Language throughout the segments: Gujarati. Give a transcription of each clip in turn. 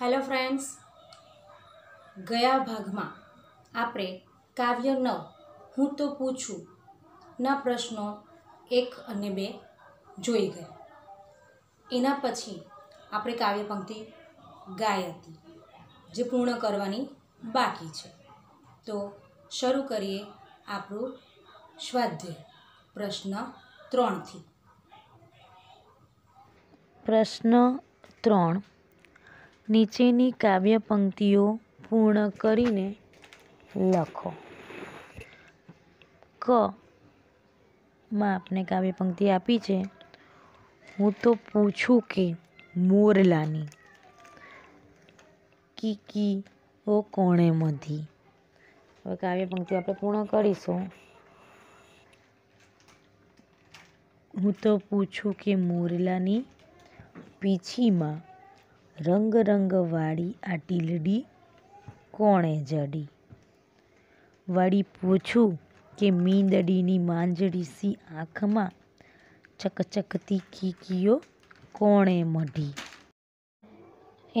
હેલો ફ્રેન્ડ્સ ગયા ભાગમાં આપણે કાવ્ય ન હું તો પૂછું ના પ્રશ્નો એક અને બે જોઈ ગયા એના પછી આપણે કાવ્ય પંક્તિ ગાય હતી જે પૂર્ણ કરવાની બાકી છે તો શરૂ કરીએ આપણું સ્વાધ્યાય પ્રશ્ન ત્રણથી પ્રશ્ન ત્રણ નીચેની કાવ્ય પંક્તિઓ પૂર્ણ કરીને લખો ક માં આપને કાવ્ય પંક્તિ આપી છે હું તો પૂછું કે મોરલાની કીકી ઓ કોણે મધી હવે કાવ્ય પંક્તિ આપણે પૂર્ણ કરીશું હું તો પૂછું કે મોરલાની પીછીમાં રંગરંગવાળી આ ટીલડી કોણે જડી વાળી પૂછું કે મીંદડીની માંજડી સી આંખમાં ચકચકતી કીકીઓ કોણે મઢી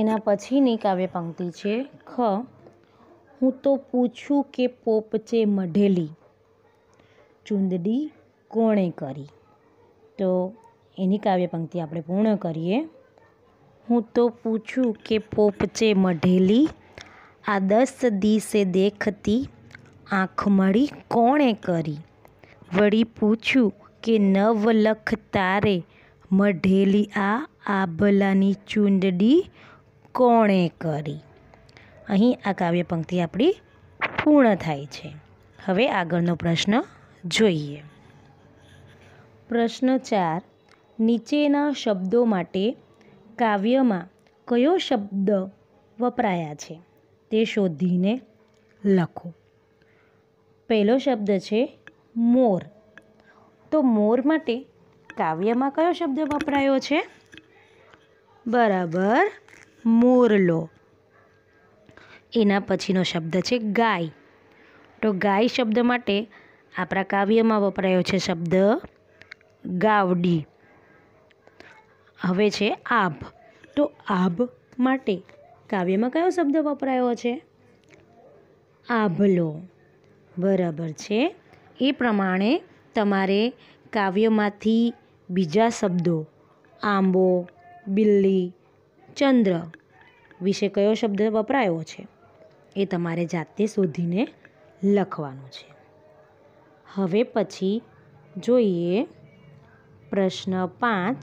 એના પછીની કાવ્ય પંક્તિ છે ખ હું તો પૂછું કે પોપચે મઢેલી ચૂંદડી કોણે કરી તો એની કાવ્ય પંક્તિ આપણે પૂર્ણ કરીએ હું તો પૂછું કે પોપચે મઢેલી આ દસ દિવસે દેખતી આંખ મળી કોણે કરી વળી પૂછ્યું કે નવલખ તારે મઢેલી આ આભલાની ચૂંડડી કોણે કરી અહીં આ કાવ્ય પંક્તિ આપણી પૂર્ણ થાય છે હવે આગળનો પ્રશ્ન જોઈએ પ્રશ્ન ચાર નીચેના શબ્દો માટે કાવ્યમાં કયો શબ્દ વપરાયા છે તે શોધીને લખો પહેલો શબ્દ છે મોર તો મોર માટે કાવ્યમાં કયો શબ્દ વપરાયો છે બરાબર મોરલો એના પછીનો શબ્દ છે ગાય તો ગાય શબ્દ માટે આપણા કાવ્યમાં વપરાયો છે શબ્દ ગાવડી હવે છે આભ તો આભ માટે કાવ્યમાં કયો શબ્દ વપરાયો છે આભલો બરાબર છે એ પ્રમાણે તમારે કાવ્યમાંથી બીજા શબ્દો આંબો બિલ્લી ચંદ્ર વિશે કયો શબ્દ વપરાયો છે એ તમારે જાતે શોધીને લખવાનો છે હવે પછી જોઈએ પ્રશ્ન પાંચ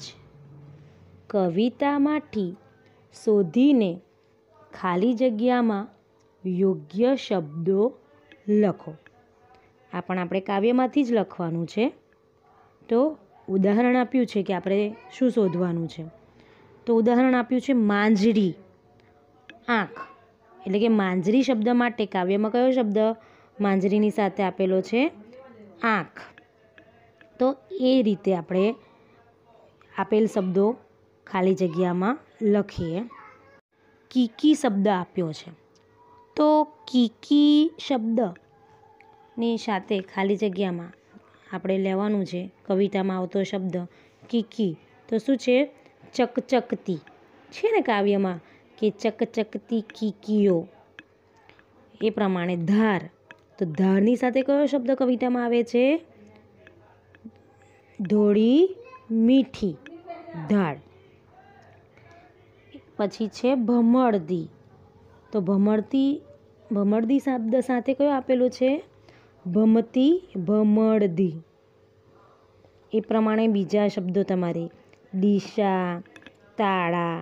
કવિતામાંથી શોધીને ખાલી જગ્યામાં યોગ્ય શબ્દો લખો આ પણ આપણે કાવ્યમાંથી જ લખવાનું છે તો ઉદાહરણ આપ્યું છે કે આપણે શું શોધવાનું છે તો ઉદાહરણ આપ્યું છે માંજરી આંખ એટલે કે માંજરી શબ્દ માટે કાવ્યમાં કયો શબ્દ માંજરીની સાથે આપેલો છે આંખ તો એ રીતે આપણે આપેલ શબ્દો ખાલી જગ્યામાં લખીએ કીકી શબ્દ આપ્યો છે તો કીકી શબ્દની સાથે ખાલી જગ્યામાં આપણે લેવાનું છે કવિતામાં આવતો શબ્દ કીકી તો શું છે ચકચકતી છે ને કાવ્યમાં કે ચકચકતી કીકીઓ એ પ્રમાણે ધાર તો ધારની સાથે કયો શબ્દ કવિતામાં આવે છે ધોળી મીઠી ધાર પછી છે ભમરદી તો ભમરતી ભમરદી શબ્દ સાથે કયો આપેલો છે ભમતી ભમરદી એ પ્રમાણે બીજા શબ્દો તમારે દિશા તાળા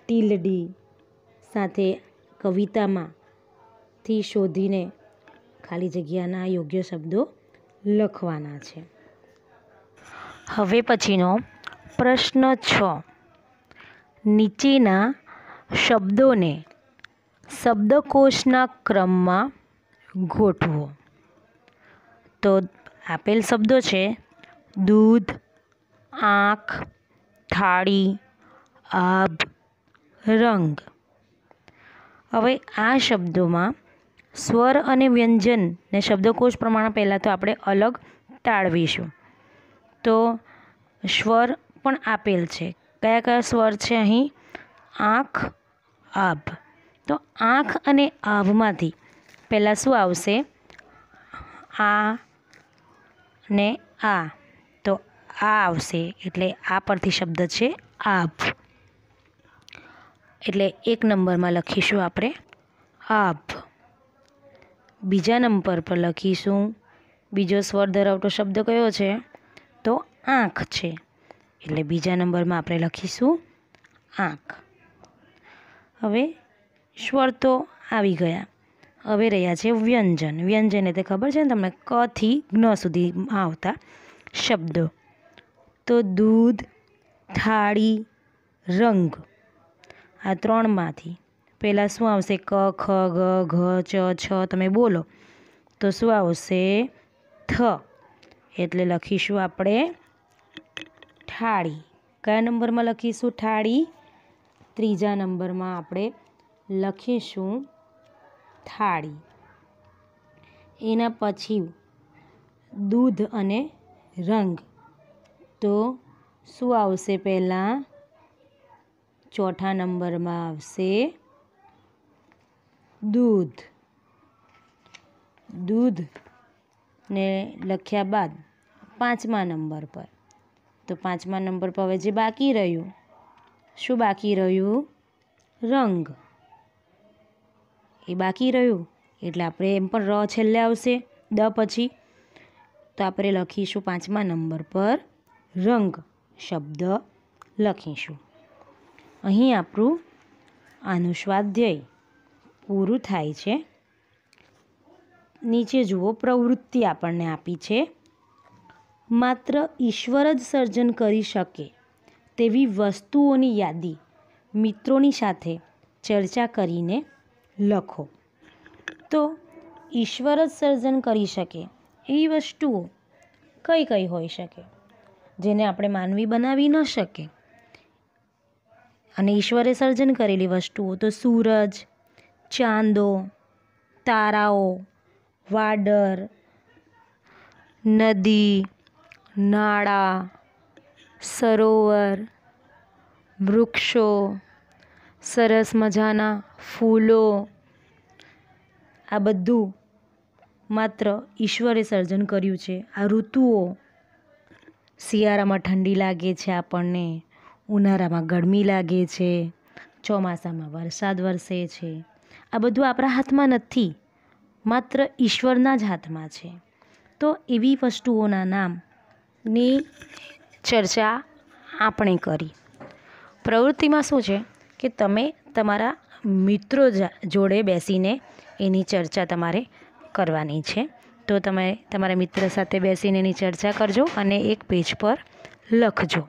ટીલડી સાથે કવિતામાંથી શોધીને ખાલી જગ્યાના યોગ્ય શબ્દો લખવાના છે હવે પછીનો પ્રશ્ન છ નીચેના શબ્દોને શબ્દકોશના ક્રમમાં ગોઠવો તો આપેલ શબ્દો છે દૂધ આંખ થાળી આભ રંગ હવે આ શબ્દોમાં સ્વર અને વ્યંજનને શબ્દકોશ પ્રમાણે પહેલાં તો આપણે અલગ ટાળવીશું તો સ્વર પણ આપેલ છે કયા કયા સ્વર છે અહીં આંખ આભ તો આંખ અને આભમાંથી પહેલાં શું આવશે આ ને આ તો આ આવશે એટલે આ પરથી શબ્દ છે આભ એટલે એક નંબરમાં લખીશું આપણે આભ બીજા નંબર પર લખીશું બીજો સ્વર ધરાવતો શબ્દ કયો છે તો આંખ છે એટલે બીજા નંબરમાં આપણે લખીશું આંખ હવે સ્વર તો આવી ગયા હવે રહ્યા છે વ્યંજન વ્યંજન એટલે ખબર છે ને તમને કથી જ્ઞ સુધી આવતા શબ્દો તો દૂધ થાળી રંગ આ ત્રણમાંથી પહેલાં શું આવશે ક ખ ગ ઘ ચ છ તમે બોલો તો શું આવશે થ એટલે લખીશું આપણે થાળી કયા નંબરમાં લખીશું થાળી ત્રીજા નંબરમાં આપણે લખીશું થાળી એના પછી દૂધ અને રંગ તો શું આવશે પહેલાં ચોથા નંબરમાં આવશે દૂધ દૂધ ને લખ્યા બાદ પાંચમા નંબર પર તો પાંચમા નંબર પર હવે જે બાકી રહ્યું શું બાકી રહ્યું રંગ એ બાકી રહ્યું એટલે આપણે એમ પણ ર છેલ્લે આવશે દ પછી તો આપણે લખીશું પાંચમા નંબર પર રંગ શબ્દ લખીશું અહીં આપણું આનું સ્વાધ્યાય પૂરું થાય છે નીચે જુઓ પ્રવૃત્તિ આપણને આપી છે માત્ર ઈશ્વર જ સર્જન કરી શકે તેવી વસ્તુઓની યાદી મિત્રોની સાથે ચર્ચા કરીને લખો તો ઈશ્વર જ સર્જન કરી શકે એવી વસ્તુઓ કઈ કઈ હોઈ શકે જેને આપણે માનવી બનાવી ન શકે અને ઈશ્વરે સર્જન કરેલી વસ્તુઓ તો સૂરજ ચાંદો તારાઓ વાડર નદી નાળા સરોવર વૃક્ષો સરસ મજાના ફૂલો આ બધું માત્ર ઈશ્વરે સર્જન કર્યું છે આ ઋતુઓ શિયાળામાં ઠંડી લાગે છે આપણને ઉનાળામાં ગરમી લાગે છે ચોમાસામાં વરસાદ વરસે છે આ બધું આપણા હાથમાં નથી માત્ર ઈશ્વરના જ હાથમાં છે તો એવી વસ્તુઓના નામ ની ચર્ચા આપણે કરી પ્રવૃત્તિમાં શું છે કે તમે તમારા મિત્રો જોડે બેસીને એની ચર્ચા તમારે કરવાની છે તો તમે તમારા મિત્ર સાથે બેસીને એની ચર્ચા કરજો અને એક પેજ પર લખજો